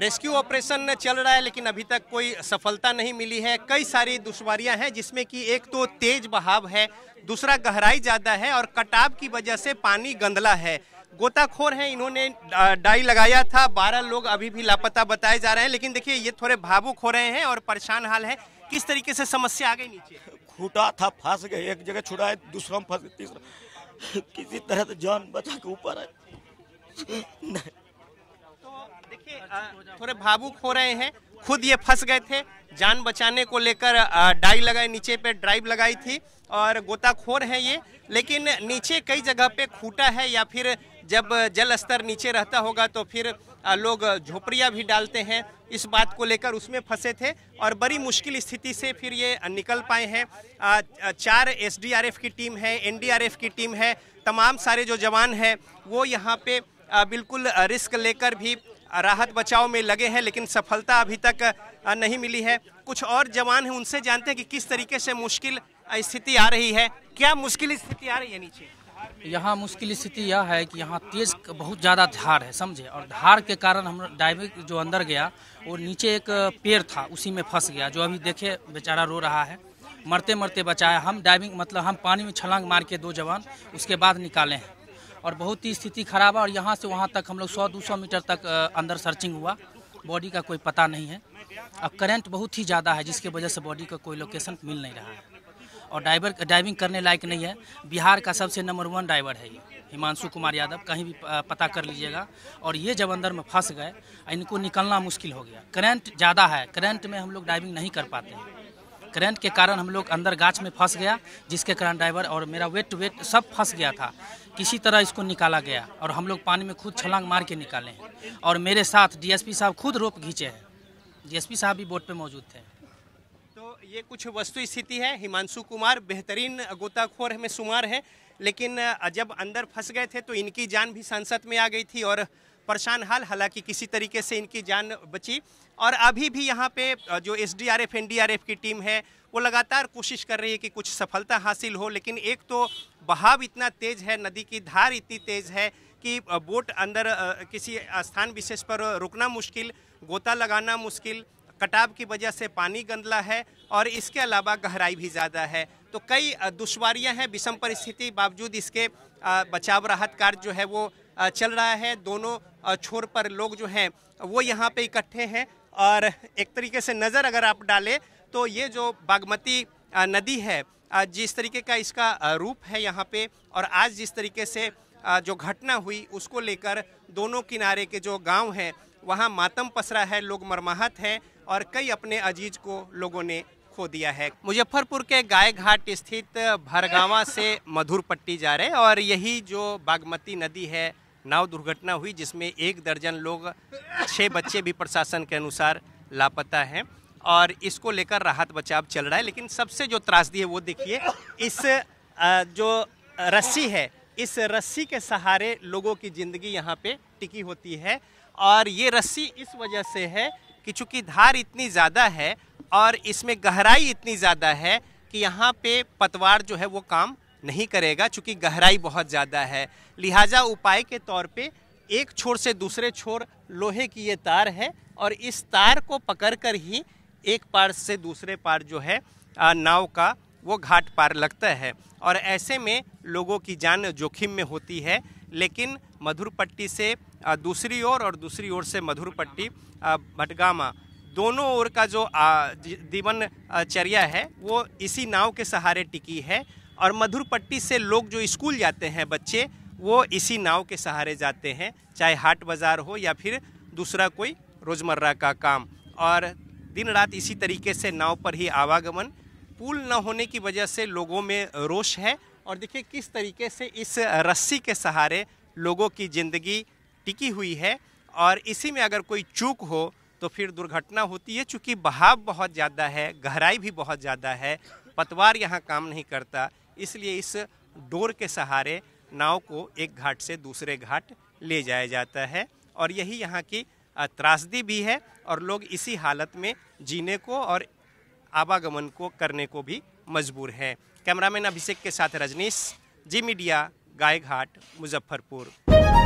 rescue operation चल रहा है लेकिन अभी तक कोई सफलता नहीं मिली है कई सारी दुश्वारियां हैं जिसमें कि एक तो तेज बहाव है दूसरा गहराई ज़्यादा है और कटाव की वजह से पानी गंदला है गोताखोर हैं इन्होंने डाई लगाया था बारह लोग अभी भी लापता बताए जा रहे हैं लेकिन देखिए ये थोड़े भावुक हो रहे हैं और परेशान हाल है किस तरीके से समस्या आ गई नीचे खूटा था फंस गए एक जगह छुड़ाए दूसरा में फंस गए तीसरा किसी तरह से जान बचा के ऊपर है थोड़े भावुक हो रहे हैं खुद ये फंस गए थे जान बचाने को लेकर डाई लगाए नीचे पे ड्राइव लगाई थी और गोताखोर हैं ये लेकिन नीचे कई जगह पे खूटा है या फिर जब जल स्तर नीचे रहता होगा तो फिर लोग झोपड़ियाँ भी डालते हैं इस बात को लेकर उसमें फंसे थे और बड़ी मुश्किल स्थिति से फिर ये निकल पाए हैं चार एसडीआरएफ की टीम है एनडीआरएफ की टीम है तमाम सारे जो जवान हैं वो यहाँ पे बिल्कुल रिस्क लेकर भी राहत बचाव में लगे हैं लेकिन सफलता अभी तक नहीं मिली है कुछ और जवान हैं उनसे जानते हैं कि किस तरीके से मुश्किल स्थिति आ रही है क्या मुश्किल स्थिति आ रही है नीचे यहाँ मुश्किल स्थिति यह है कि यहाँ तेज बहुत ज़्यादा धार है समझे और धार के कारण हम डाइविंग जो अंदर गया वो नीचे एक पेड़ था उसी में फंस गया जो अभी देखे बेचारा रो रहा है मरते मरते बचाया हम डाइविंग मतलब हम पानी में छलांग मार के दो जवान उसके बाद निकाले हैं और बहुत ही स्थिति खराब है और यहाँ से वहाँ तक हम लोग सौ दो सौ मीटर तक अंदर सर्चिंग हुआ बॉडी का कोई पता नहीं है अब करंट बहुत ही ज़्यादा है जिसके वजह से बॉडी का कोई लोकेशन मिल नहीं रहा है और ड्राइवर ड्राइविंग करने लायक नहीं है बिहार का सबसे नंबर वन ड्राइवर है ये हिमांशु कुमार यादव कहीं भी पता कर लीजिएगा और ये जब अंदर में फंस गए इनको निकलना मुश्किल हो गया करंट ज़्यादा है करंट में हम लोग ड्राइविंग नहीं कर पाते हैं करंट के कारण हम लोग अंदर गाछ में फंस गया जिसके कारण ड्राइवर और मेरा वेट वेट सब फंस गया था किसी तरह इसको निकाला गया और हम लोग पानी में खुद छलांग मार के निकाले हैं और मेरे साथ डीएसपी साहब खुद रोप घींचे हैं डीएसपी साहब भी बोट पे मौजूद थे तो ये कुछ वस्तु स्थिति है हिमांशु कुमार बेहतरीन गोताखोर में शुमार है लेकिन जब अंदर फंस गए थे तो इनकी जान भी संसद में आ गई थी और परेशान हाल हालांकि किसी तरीके से इनकी जान बची और अभी भी यहाँ पे जो S D R F N D R F की टीम है वो लगातार कोशिश कर रही है कि कुछ सफलता हासिल हो लेकिन एक तो बहाव इतना तेज़ है नदी की धार इतनी तेज़ है कि बोट अंदर किसी स्थान विशेष पर रुकना मुश्किल गोता लगाना मुश्किल कटाव की वजह से पानी गंदला है और इसके अलावा गहराई भी ज़्यादा है तो कई दुश्वारियां हैं विषम परिस्थिति बावजूद इसके बचाव राहत कार्य जो है वो चल रहा है दोनों छोर पर लोग जो हैं वो यहाँ पे इकट्ठे हैं और एक तरीके से नज़र अगर आप डालें तो ये जो बागमती नदी है जिस तरीके का इसका रूप है यहाँ पे और आज जिस तरीके से जो घटना हुई उसको लेकर दोनों किनारे के जो गांव हैं वहाँ मातम पसरा है लोग मरमाहत हैं और कई अपने अजीज को लोगों ने खो दिया है मुजफ्फरपुर के गाय घाट स्थित भरगावा से मधुर पट्टी जा रहे और यही जो बागमती नदी है नाव दुर्घटना हुई जिसमें एक दर्जन लोग छः बच्चे भी प्रशासन के अनुसार लापता हैं और इसको लेकर राहत बचाव चल रहा है लेकिन सबसे जो त्रासदी है वो देखिए इस जो रस्सी है इस रस्सी के सहारे लोगों की ज़िंदगी यहाँ पे टिकी होती है और ये रस्सी इस वजह से है कि चूँकि धार इतनी ज़्यादा है और इसमें गहराई इतनी ज़्यादा है कि यहाँ पे पतवार जो है वो काम नहीं करेगा चूँकि गहराई बहुत ज़्यादा है लिहाजा उपाय के तौर पर एक छोर से दूसरे छोर लोहे की ये तार है और इस तार को पकड़ कर ही एक पार से दूसरे पार जो है नाव का वो घाट पार लगता है और ऐसे में लोगों की जान जोखिम में होती है लेकिन मधुर पट्टी से दूसरी ओर और दूसरी ओर से मधुर पट्टी भटगामा दोनों ओर का जो जीवन चर्या है वो इसी नाव के सहारे टिकी है और मधुर पट्टी से लोग जो स्कूल जाते हैं बच्चे वो इसी नाव के सहारे जाते हैं चाहे हाट बाज़ार हो या फिर दूसरा कोई रोज़मर्रा का काम और दिन रात इसी तरीके से नाव पर ही आवागमन पुल न होने की वजह से लोगों में रोष है और देखिए किस तरीके से इस रस्सी के सहारे लोगों की ज़िंदगी टिकी हुई है और इसी में अगर कोई चूक हो तो फिर दुर्घटना होती है चूँकि बहाव बहुत ज़्यादा है गहराई भी बहुत ज़्यादा है पतवार यहाँ काम नहीं करता इसलिए इस डोर के सहारे नाव को एक घाट से दूसरे घाट ले जाया जाता है और यही यहाँ की त्रासदी भी है और लोग इसी हालत में जीने को और आवागमन को करने को भी मजबूर हैं कैमरामैन अभिषेक के साथ रजनीश जी मीडिया गायघाट मुजफ्फरपुर